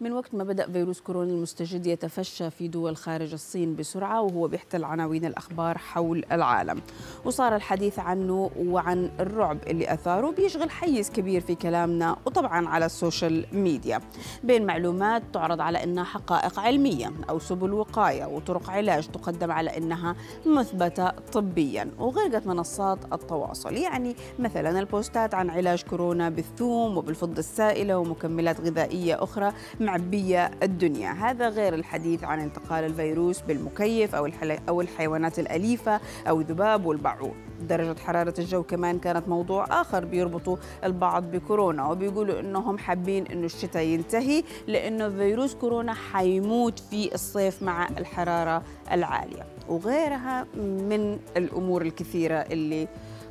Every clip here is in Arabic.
من وقت ما بدأ فيروس كورونا المستجد يتفشى في دول خارج الصين بسرعة وهو بيحتل عناوين الأخبار حول العالم وصار الحديث عنه وعن الرعب اللي أثاره بيشغل حيز كبير في كلامنا وطبعا على السوشيال ميديا بين معلومات تعرض على أنها حقائق علمية أو سبل وقاية وطرق علاج تقدم على أنها مثبتة طبيا وغرقت منصات التواصل يعني مثلا البوستات عن علاج كورونا بالثوم وبالفضة السائلة ومكملات غذائية أخرى معبية الدنيا هذا غير الحديث عن انتقال الفيروس بالمكيف أو, أو الحيوانات الأليفة أو الذباب والبعوض درجة حرارة الجو كمان كانت موضوع آخر بيربطوا البعض بكورونا وبيقولوا إنهم حابين إنه الشتاء ينتهي لأنه فيروس كورونا حيموت في الصيف مع الحرارة العالية وغيرها من الأمور الكثيرة اللي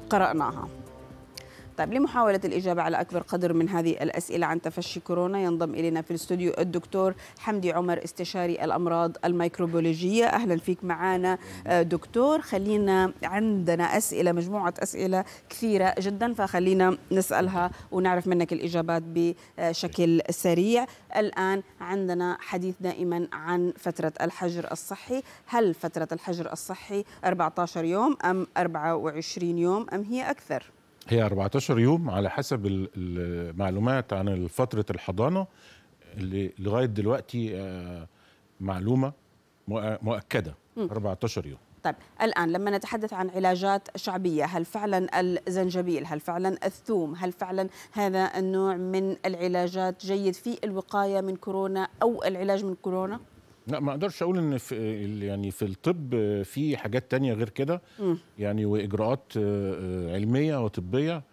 قرأناها طيب لمحاولة الإجابة على أكبر قدر من هذه الأسئلة عن تفشي كورونا ينضم إلينا في الاستوديو الدكتور حمدي عمر استشاري الأمراض الميكروبيولوجية أهلا فيك معنا آه، دكتور خلينا عندنا أسئلة مجموعة أسئلة كثيرة جدا فخلينا نسألها ونعرف منك الإجابات بشكل سريع الآن عندنا حديث دائما عن فترة الحجر الصحي هل فترة الحجر الصحي 14 يوم أم 24 يوم أم هي أكثر؟ هي 14 يوم على حسب المعلومات عن فترة الحضانة اللي لغاية دلوقتي آه، معلومة مؤكدة 14 يوم طيب الآن لما نتحدث عن علاجات شعبية هل فعلا الزنجبيل هل فعلا الثوم هل فعلا هذا النوع من العلاجات جيد في الوقاية من كورونا أو العلاج من كورونا؟ لا ما اقدرش اقول ان في يعني في الطب في حاجات تانية غير كده يعني واجراءات آه، آه، علميه وطبيه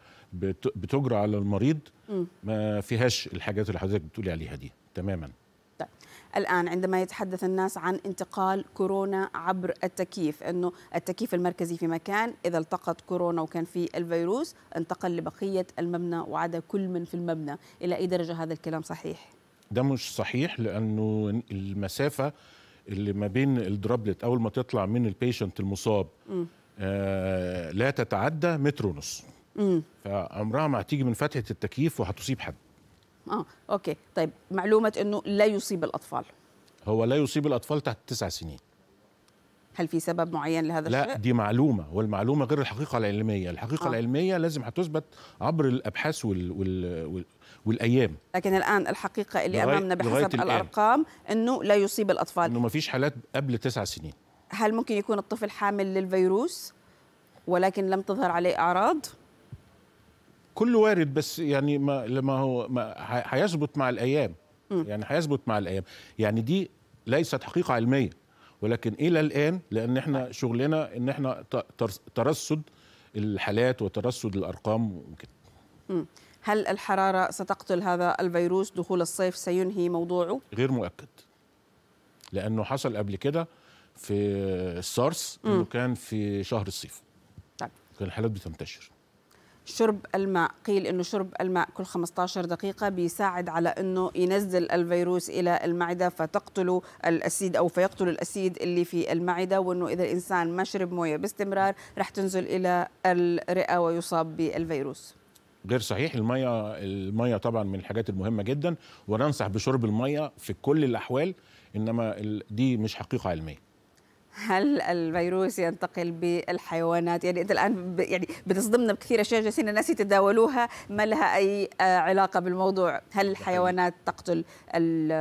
بتجرى على المريض ما فيهاش الحاجات اللي حضرتك بتقولي عليها دي تماما طيب. الآن عندما يتحدث الناس عن انتقال كورونا عبر التكييف أنه التكييف المركزي في مكان إذا التقط كورونا وكان في الفيروس انتقل لبقية المبنى وعدا كل من في المبنى إلى أي درجة هذا الكلام صحيح؟ ده مش صحيح لانه المسافه اللي ما بين الدرابلت اول ما تطلع من البيشنت المصاب آه لا تتعدى متر ونص فامرها ما هتيجي من فتحه التكييف وهتصيب حد اه اوكي طيب معلومه انه لا يصيب الاطفال هو لا يصيب الاطفال تحت تسع سنين هل في سبب معين لهذا لا الشيء؟ لا دي معلومة والمعلومة غير الحقيقة العلمية الحقيقة آه. العلمية لازم هتثبت عبر الأبحاث وال... وال... وال... والايام لكن الان الحقيقه اللي لغاية امامنا بحسب الارقام انه لا يصيب الاطفال انه ما فيش حالات قبل تسع سنين هل ممكن يكون الطفل حامل للفيروس ولكن لم تظهر عليه اعراض كل وارد بس يعني ما لما هو ما هيثبت مع الايام يعني هيثبت مع الايام يعني دي ليست حقيقه علميه ولكن الى الان لان احنا طيب. شغلنا ان احنا ترصد الحالات وترصد الارقام وكده هل الحراره ستقتل هذا الفيروس دخول الصيف سينهي موضوعه غير مؤكد لانه حصل قبل كده في السارس انه كان في شهر الصيف طيب. كان الحالات بتنتشر شرب الماء قيل انه شرب الماء كل 15 دقيقه بيساعد على انه ينزل الفيروس الى المعده فتقتل الاسيد او فيقتل الاسيد اللي في المعده وانه اذا الانسان ما شرب مويه باستمرار راح تنزل الى الرئه ويصاب بالفيروس غير صحيح الميه الميه طبعا من الحاجات المهمه جدا وننصح بشرب الميه في كل الاحوال انما دي مش حقيقه علميه هل الفيروس ينتقل بالحيوانات يعني انت الان ب... يعني بتصدمنا بكثير اشياء جالسين الناس يتداولوها ما لها اي آه، علاقه بالموضوع هل الحيوانات تقتل ال...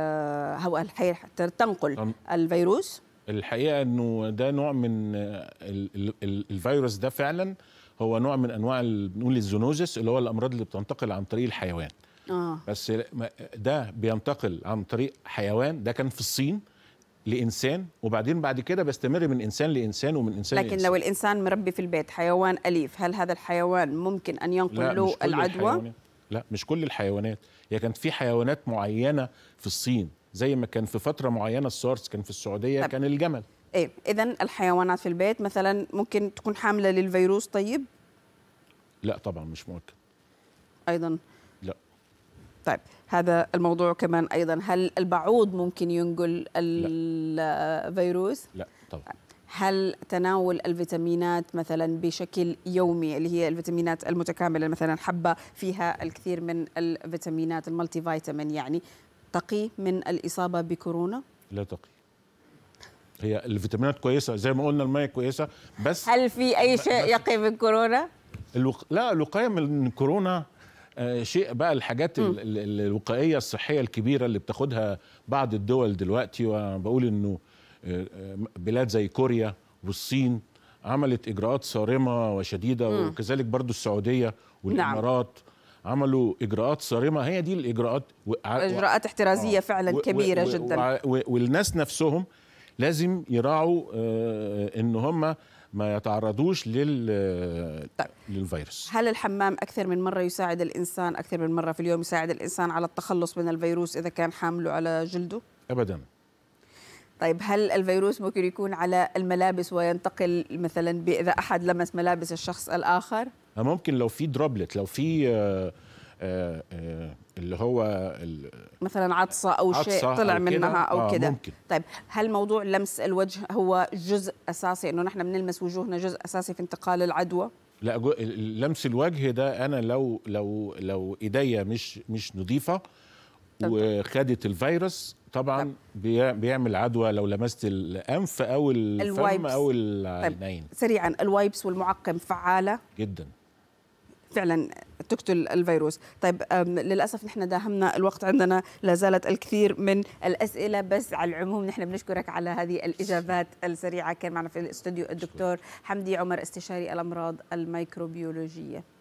او آه، الحي... تنقل الفيروس الحقيقه انه ده نوع من آه، الفيروس ده فعلا هو نوع من انواع بنقول الزونوزس اللي هو الامراض اللي بتنتقل عن طريق الحيوان آه. بس ده بينتقل عن طريق حيوان ده كان في الصين لانسان وبعدين بعد كده بستمر من انسان لانسان ومن انسان لكن لإنسان. لو الانسان مربي في البيت حيوان اليف هل هذا الحيوان ممكن ان ينقل له العدوى لا مش كل الحيوانات هي كانت في حيوانات معينه في الصين زي ما كان في فتره معينه السارس كان في السعوديه طب. كان الجمل ايه اذا الحيوانات في البيت مثلا ممكن تكون حامله للفيروس طيب لا طبعا مش ممكن ايضا طيب هذا الموضوع كمان ايضا هل البعوض ممكن ينقل الفيروس؟ لا, لا طبعا هل تناول الفيتامينات مثلا بشكل يومي اللي هي الفيتامينات المتكامله مثلا حبه فيها الكثير من الفيتامينات المالتي فيتامين يعني تقي من الاصابه بكورونا؟ لا تقي هي الفيتامينات كويسه زي ما قلنا الميه كويسه بس هل في اي شيء يقي من كورونا؟ الوق... لا الوقايه من كورونا آه، شيء بقى الحاجات الوقائيه الصحيه الكبيره اللي بتاخدها بعض الدول دلوقتي وبقول انه آه، آه، بلاد زي كوريا والصين عملت اجراءات صارمه وشديده م. وكذلك برضو السعوديه نعم. والامارات نعم. عملوا اجراءات صارمه هي دي الاجراءات و... اجراءات احترازيه آه. فعلا و... كبيره و... جدا و... والناس نفسهم لازم يراعوا آه ان هم ما يتعرضوش لل طيب. للفيروس هل الحمام اكثر من مره يساعد الانسان اكثر من مره في اليوم يساعد الانسان على التخلص من الفيروس اذا كان حامله على جلده ابدا طيب هل الفيروس ممكن يكون على الملابس وينتقل مثلا اذا احد لمس ملابس الشخص الاخر ممكن لو في دروبلت لو في آه، آه، آه، اللي هو مثلا عطسه او عطسة شيء طلع أو منها او آه كده طيب هل موضوع لمس الوجه هو جزء اساسي انه نحن بنلمس وجوهنا جزء اساسي في انتقال العدوى لا لمس الوجه ده انا لو لو لو ايديا مش مش نظيفه وخدت الفيروس طبعا طب. بيعمل عدوى لو لمست الانف او الفم او طيب، العينين طيب. سريعا الوايبس والمعقم فعاله جدا فعلا تقتل الفيروس طيب للأسف نحن داهمنا الوقت عندنا لا زالت الكثير من الأسئلة بس على العموم نحن بنشكرك على هذه الإجابات السريعة كان معنا في الاستوديو الدكتور حمدي عمر استشاري الأمراض الميكروبيولوجية